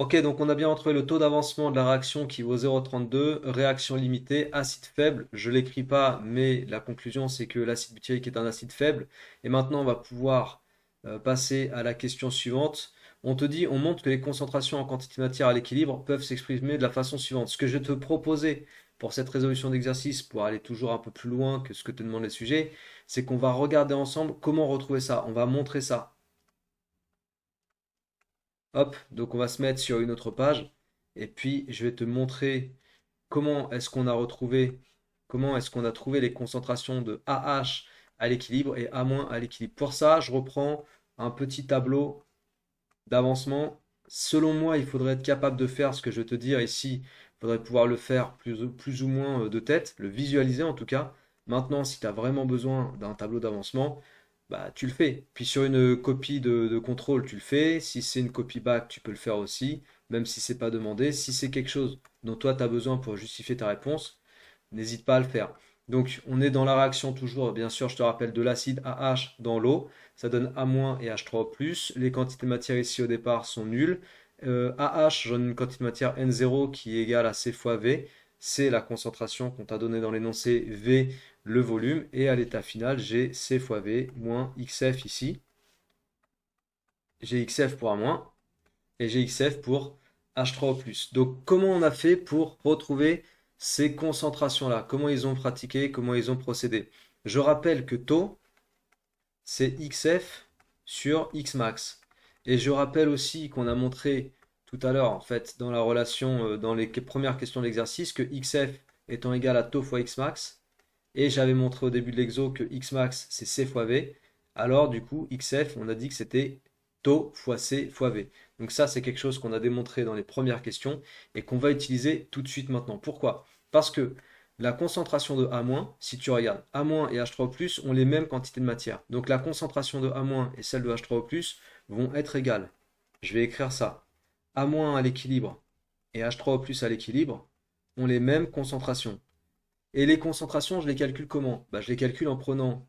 Ok, donc on a bien retrouvé le taux d'avancement de la réaction qui vaut 0,32, réaction limitée, acide faible. Je ne l'écris pas, mais la conclusion c'est que l'acide butyrique est un acide faible. Et maintenant, on va pouvoir euh, passer à la question suivante. On te dit, on montre que les concentrations en quantité de matière à l'équilibre peuvent s'exprimer de la façon suivante. Ce que je vais te proposer pour cette résolution d'exercice, pour aller toujours un peu plus loin que ce que te demande le sujet, c'est qu'on va regarder ensemble comment retrouver ça. On va montrer ça. Hop, donc on va se mettre sur une autre page. Et puis, je vais te montrer comment est-ce qu'on a retrouvé, comment est-ce qu'on a trouvé les concentrations de AH à l'équilibre et A- à l'équilibre. Pour ça, je reprends un petit tableau d'avancement. Selon moi, il faudrait être capable de faire ce que je vais te dire ici. Il faudrait pouvoir le faire plus, plus ou moins euh, de tête, le visualiser en tout cas. Maintenant, si tu as vraiment besoin d'un tableau d'avancement, bah, tu le fais. Puis sur une copie de, contrôle, tu le fais. Si c'est une copie back, tu peux le faire aussi, même si ce n'est pas demandé. Si c'est quelque chose dont toi tu as besoin pour justifier ta réponse, n'hésite pas à le faire. Donc on est dans la réaction toujours, bien sûr, je te rappelle, de l'acide AH dans l'eau. Ça donne A- et h 3 Les quantités de matière ici au départ sont nulles. Euh, AH, j'en une quantité de matière N0 qui est égale à C fois V c'est la concentration qu'on t'a donnée dans l'énoncé, V, le volume, et à l'état final, j'ai C fois V moins XF ici. J'ai XF pour A moins, et j'ai XF pour H3O+. plus. Donc comment on a fait pour retrouver ces concentrations-là Comment ils ont pratiqué Comment ils ont procédé Je rappelle que taux, c'est XF sur Xmax. Et je rappelle aussi qu'on a montré tout à l'heure, en fait, dans la relation, euh, dans les premières questions de l'exercice, que xf étant égal à taux fois xmax, et j'avais montré au début de l'exo que xmax c'est c fois v, alors du coup xf on a dit que c'était taux fois c fois v. Donc ça c'est quelque chose qu'on a démontré dans les premières questions et qu'on va utiliser tout de suite maintenant. Pourquoi Parce que la concentration de A-, si tu regardes A- et H3O+, ont les mêmes quantités de matière. Donc la concentration de A- et celle de H3O+, vont être égales. Je vais écrire ça. A- à l'équilibre et H3O plus à l'équilibre ont les mêmes concentrations. Et les concentrations, je les calcule comment bah, Je les calcule en prenant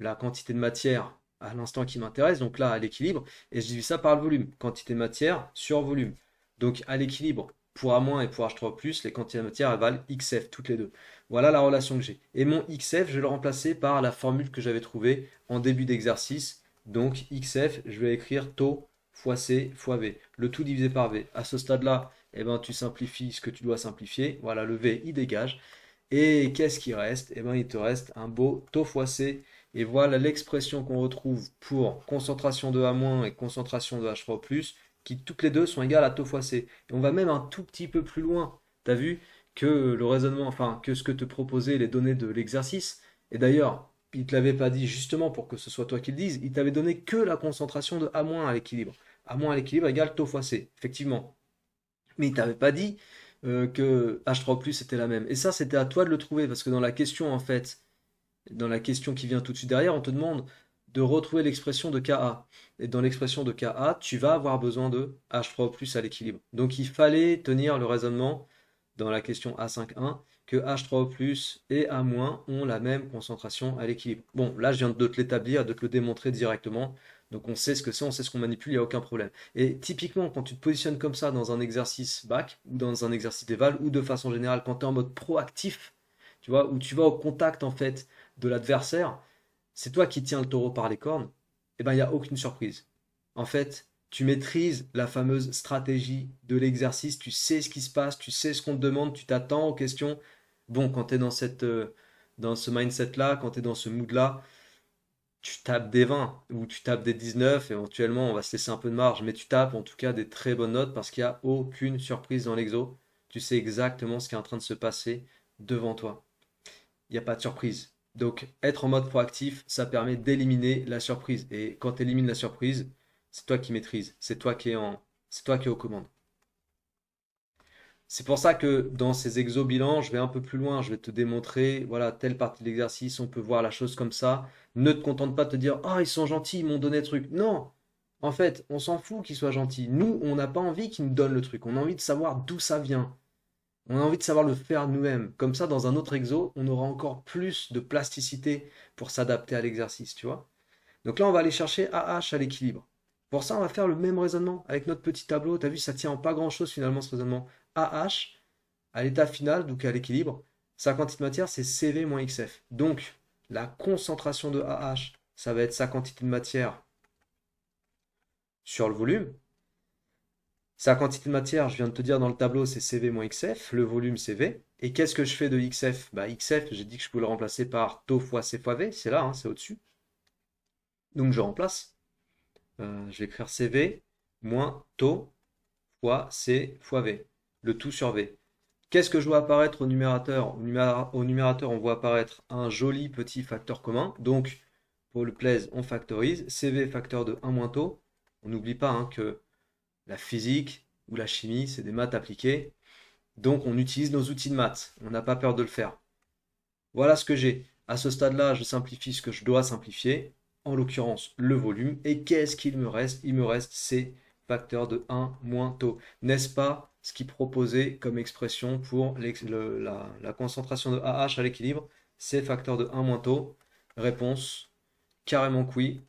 la quantité de matière à l'instant qui m'intéresse, donc là à l'équilibre, et je divise ça par le volume, quantité de matière sur volume. Donc à l'équilibre, pour A- et pour H3+, o les quantités de matière valent XF toutes les deux. Voilà la relation que j'ai. Et mon XF, je vais le remplacer par la formule que j'avais trouvée en début d'exercice. Donc XF, je vais écrire taux fois C fois V. Le tout divisé par V. À ce stade-là, eh ben, tu simplifies ce que tu dois simplifier. Voilà, le V, il dégage. Et qu'est-ce qui reste Eh ben, il te reste un beau taux fois C. Et voilà l'expression qu'on retrouve pour concentration de A- et concentration de H3+, qui toutes les deux sont égales à taux fois C. Et on va même un tout petit peu plus loin, t'as vu, que le raisonnement, enfin, que ce que te proposaient les données de l'exercice. Et d'ailleurs, il te l'avait pas dit justement pour que ce soit toi qui le dise, il t'avait donné que la concentration de A- à l'équilibre. A- à l'équilibre égale taux fois C, effectivement. Mais il t'avait pas dit euh, que H3 plus c'était la même. Et ça, c'était à toi de le trouver, parce que dans la question, en fait, dans la question qui vient tout de suite derrière, on te demande de retrouver l'expression de KA. Et dans l'expression de KA, tu vas avoir besoin de H3 plus à l'équilibre. Donc il fallait tenir le raisonnement dans la question A51 que H3O+, et A- ont la même concentration à l'équilibre. Bon, là, je viens de te l'établir, de te le démontrer directement. Donc on sait ce que c'est, on sait ce qu'on manipule, il n'y a aucun problème. Et typiquement, quand tu te positionnes comme ça dans un exercice bac, ou dans un exercice d'éval, ou de façon générale, quand tu es en mode proactif, tu vois, où tu vas au contact en fait de l'adversaire, c'est toi qui tiens le taureau par les cornes, et eh ben il n'y a aucune surprise. En fait, tu maîtrises la fameuse stratégie de l'exercice, tu sais ce qui se passe, tu sais ce qu'on te demande, tu t'attends aux questions. Bon, quand tu es dans, cette, euh, dans ce mindset-là, quand tu es dans ce mood-là, tu tapes des 20 ou tu tapes des 19, éventuellement on va se laisser un peu de marge, mais tu tapes en tout cas des très bonnes notes parce qu'il n'y a aucune surprise dans l'exo. Tu sais exactement ce qui est en train de se passer devant toi. Il n'y a pas de surprise. Donc être en mode proactif, ça permet d'éliminer la surprise. Et quand tu élimines la surprise, c'est toi qui maîtrises, c'est toi qui es en, c'est toi qui aux commandes. C'est pour ça que dans ces exos bilans je vais un peu plus loin, je vais te démontrer, voilà, telle partie de l'exercice, on peut voir la chose comme ça. Ne te contente pas de te dire, Ah, ils sont gentils, ils m'ont donné le truc. Non, en fait, on s'en fout qu'ils soient gentils. Nous, on n'a pas envie qu'ils nous donnent le truc, on a envie de savoir d'où ça vient. On a envie de savoir le faire nous-mêmes. Comme ça, dans un autre exo, on aura encore plus de plasticité pour s'adapter à l'exercice, tu vois. Donc là, on va aller chercher AH à l'équilibre. Pour ça, on va faire le même raisonnement avec notre petit tableau. Tu as vu, ça tient pas grand-chose finalement ce raisonnement. AH, à l'état final, donc à l'équilibre, sa quantité de matière, c'est CV moins XF. Donc, la concentration de AH, ça va être sa quantité de matière sur le volume. Sa quantité de matière, je viens de te dire dans le tableau, c'est CV moins XF, le volume V. Et qu'est-ce que je fais de XF bah, XF, j'ai dit que je pouvais le remplacer par taux fois C fois V, c'est là, hein, c'est au-dessus. Donc je remplace. Euh, je vais écrire CV moins taux fois C fois V, le tout sur V. Qu'est-ce que je vois apparaître au numérateur au, numérateur, on voit apparaître un joli petit facteur commun. Donc, pour le plaise, on factorise. CV facteur de 1 moins taux. On n'oublie pas hein, que la physique ou la chimie, c'est des maths appliquées. Donc, on utilise nos outils de maths. On n'a pas peur de le faire. Voilà ce que j'ai. À ce stade-là, je simplifie ce que je dois simplifier en l'occurrence le volume. Et qu'est-ce qu'il me reste Il me reste ces facteurs de 1 moins taux. N'est-ce pas ce qui proposait comme expression pour la, concentration de AH à l'équilibre Ces facteurs de 1 moins taux. Réponse carrément oui.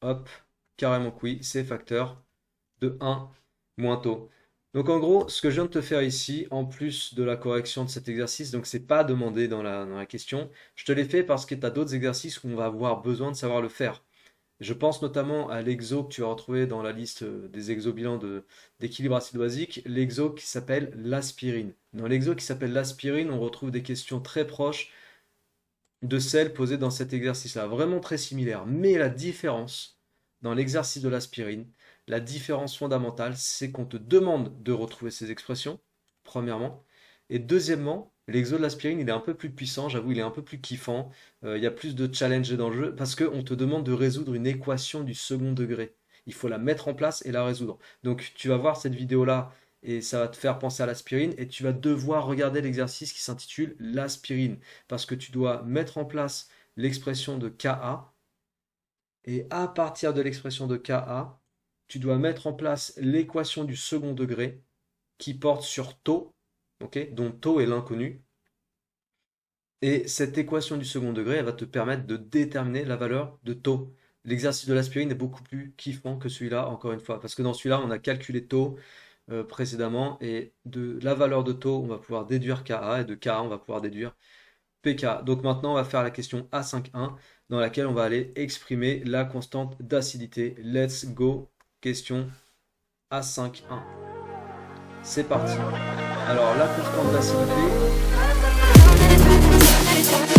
Hop, carrément oui, ces facteurs de 1 moins taux. Donc en gros, ce que je viens de te faire ici, en plus de la correction de cet exercice, donc n'est pas demandé dans la, question, je te l'ai fait parce que tu as d'autres exercices où on va avoir besoin de savoir le faire. Je pense notamment à l'exo que tu as retrouvé dans la liste euh, des exobilans d'équilibre acide basique, l'exo qui s'appelle l'aspirine. Dans l'exo qui s'appelle l'aspirine, on retrouve des questions très proches de celles posées dans cet exercice-là, vraiment très similaires. Mais la différence dans l'exercice de l'aspirine, la différence fondamentale, c'est qu'on te demande de retrouver ces expressions, premièrement. Et deuxièmement, l'exo de l'aspirine, il est un peu plus puissant, j'avoue, il est un peu plus kiffant. Euh, il y a plus de challenge dans le jeu parce qu'on te demande de résoudre une équation du second degré. Il faut la mettre en place et la résoudre. Donc tu vas voir cette vidéo-là et ça va te faire penser à l'aspirine et tu vas devoir regarder l'exercice qui s'intitule l'aspirine parce que tu dois mettre en place l'expression de KA et à partir de l'expression de KA, tu dois mettre en place l'équation du second degré qui porte sur taux, dont taux est l'inconnu. Et cette équation du second degré, elle va te permettre de déterminer la valeur de taux. L'exercice de l'aspirine est beaucoup plus kiffant que celui-là, encore une fois, parce que dans celui-là, on a calculé taux euh, précédemment, et de la valeur de taux, on va pouvoir déduire KA, et de KA, on va pouvoir déduire PK. Donc maintenant, on va faire la question A51, dans laquelle on va aller exprimer la constante d'acidité. Let's go Question A5-1. C'est parti. Alors la constante facilité.